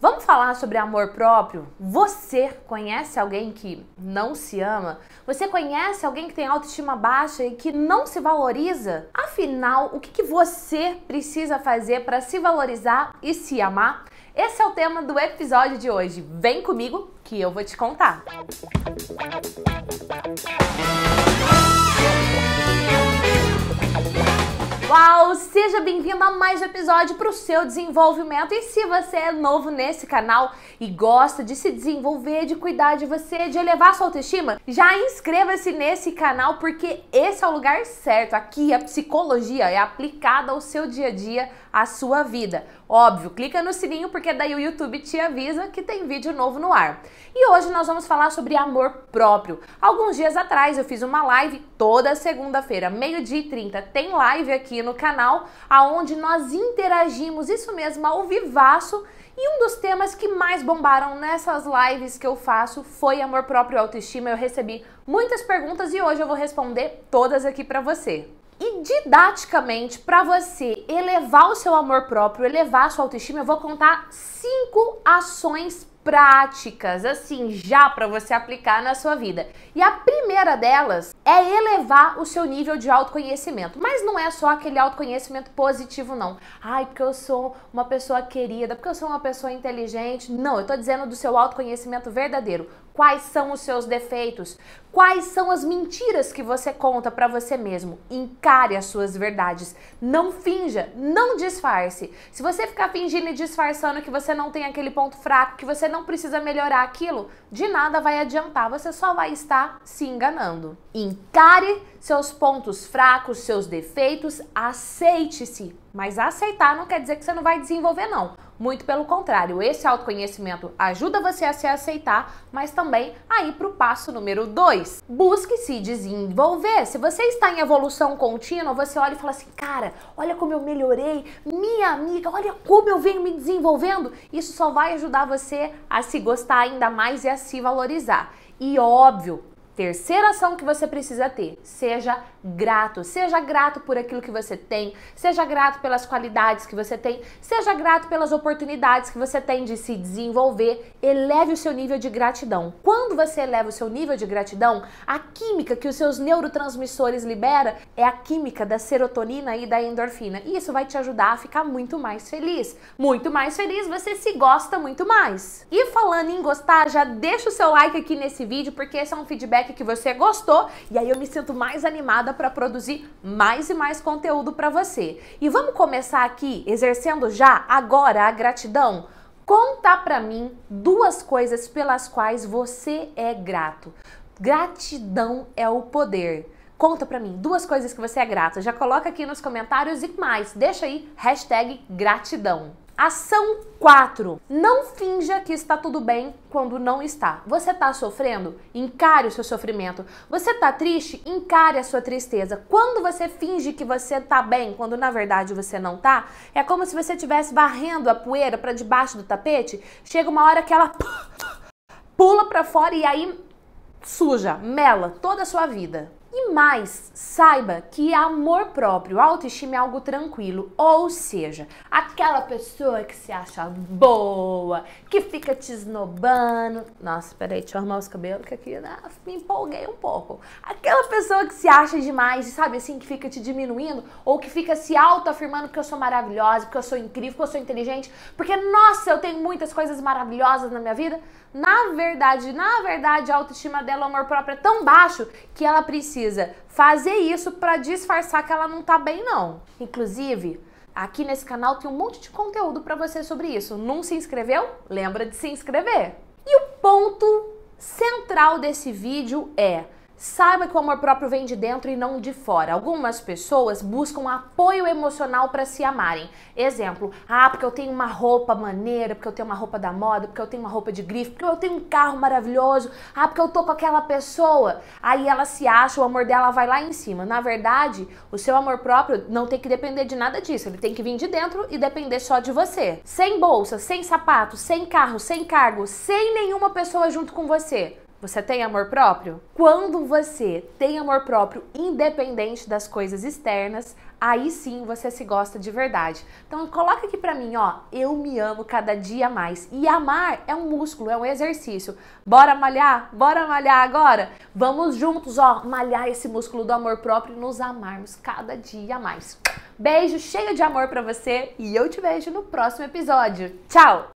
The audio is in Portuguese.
Vamos falar sobre amor próprio? Você conhece alguém que não se ama? Você conhece alguém que tem autoestima baixa e que não se valoriza? Afinal, o que, que você precisa fazer para se valorizar e se amar? Esse é o tema do episódio de hoje. Vem comigo que eu vou te contar. Música Seja bem-vindo a mais um episódio para o seu desenvolvimento. E se você é novo nesse canal e gosta de se desenvolver, de cuidar de você, de elevar sua autoestima, já inscreva-se nesse canal porque esse é o lugar certo. Aqui a psicologia é aplicada ao seu dia a dia, à sua vida. Óbvio, clica no sininho porque daí o YouTube te avisa que tem vídeo novo no ar. E hoje nós vamos falar sobre amor próprio. Alguns dias atrás eu fiz uma live toda segunda-feira, meio-dia e 30, tem live aqui no canal aonde nós interagimos, isso mesmo, ao vivaço. E um dos temas que mais bombaram nessas lives que eu faço foi amor próprio e autoestima. Eu recebi muitas perguntas e hoje eu vou responder todas aqui para você e didaticamente para você elevar o seu amor próprio, elevar a sua autoestima, eu vou contar cinco ações práticas assim já para você aplicar na sua vida. E a primeira delas é elevar o seu nível de autoconhecimento. Mas não é só aquele autoconhecimento positivo, não. Ai, porque eu sou uma pessoa querida, porque eu sou uma pessoa inteligente. Não, eu tô dizendo do seu autoconhecimento verdadeiro. Quais são os seus defeitos? Quais são as mentiras que você conta para você mesmo? Encare as suas verdades. Não finja, não disfarce. Se você ficar fingindo e disfarçando que você não tem aquele ponto fraco, que você não precisa melhorar aquilo, de nada vai adiantar. Você só vai estar se enganando. Então, encare seus pontos fracos, seus defeitos, aceite-se. Mas aceitar não quer dizer que você não vai desenvolver, não. Muito pelo contrário, esse autoconhecimento ajuda você a se aceitar, mas também ir para o passo número 2. Busque se desenvolver. Se você está em evolução contínua, você olha e fala assim: cara, olha como eu melhorei, minha amiga, olha como eu venho me desenvolvendo. Isso só vai ajudar você a se gostar ainda mais e a se valorizar. E óbvio, Terceira ação que você precisa ter: seja grato. Seja grato por aquilo que você tem, seja grato pelas qualidades que você tem, seja grato pelas oportunidades que você tem de se desenvolver. Eleve o seu nível de gratidão. Quando você eleva o seu nível de gratidão, a química que os seus neurotransmissores libera é a química da serotonina e da endorfina. E isso vai te ajudar a ficar muito mais feliz. Muito mais feliz, você se gosta muito mais. E falando em gostar, já deixa o seu like aqui nesse vídeo, porque esse é um feedback feedback que você gostou e aí eu me sinto mais animada para produzir mais e mais conteúdo para você. E vamos começar aqui exercendo já agora a gratidão. Conta para mim duas coisas pelas quais você é grato. Gratidão é o poder. Conta pra mim duas coisas que você é grato. Já coloca aqui nos comentários e mais. Deixa aí hashtag gratidão. Ação 4. Não finja que está tudo bem quando não está. Você está sofrendo? Encare o seu sofrimento. Você está triste? Encare a sua tristeza. Quando você finge que você está bem, quando na verdade você não está, é como se você estivesse varrendo a poeira para debaixo do tapete. Chega uma hora que ela pula para fora e aí suja, mela toda a sua vida. E mais, saiba que amor próprio, autoestima é algo tranquilo, ou seja, aquela pessoa que se acha boa, que fica te esnobando. Nossa, peraí, deixa eu arrumar os cabelos que aqui né, me empolguei um pouco. Aquela pessoa que se acha demais, e sabe assim, que fica te diminuindo, ou que fica se autoafirmando que eu sou maravilhosa, que eu sou incrível, que eu sou inteligente, porque nossa, eu tenho muitas coisas maravilhosas na minha vida. Na verdade, na verdade, a autoestima dela, o amor próprio é tão baixo que ela precisa precisa fazer isso para disfarçar que ela não tá bem não. Inclusive, aqui nesse canal tem um monte de conteúdo para você sobre isso. Não se inscreveu? Lembra de se inscrever. E o ponto central desse vídeo é Saiba que o amor próprio vem de dentro e não de fora. Algumas pessoas buscam apoio emocional para se amarem. Exemplo, ah, porque eu tenho uma roupa maneira, porque eu tenho uma roupa da moda, porque eu tenho uma roupa de grife, porque eu tenho um carro maravilhoso, ah, porque eu tô com aquela pessoa. Aí ela se acha, o amor dela vai lá em cima. Na verdade, o seu amor próprio não tem que depender de nada disso. Ele tem que vir de dentro e depender só de você. Sem bolsa, sem sapato, sem carro, sem cargo, sem nenhuma pessoa junto com você. Você tem amor próprio? Quando você tem amor próprio independente das coisas externas, aí sim você se gosta de verdade. Então coloca aqui pra mim, ó, eu me amo cada dia mais. E amar é um músculo, é um exercício. Bora malhar? Bora malhar agora? Vamos juntos, ó, malhar esse músculo do amor próprio e nos amarmos cada dia mais. Beijo cheio de amor para você e eu te vejo no próximo episódio. Tchau!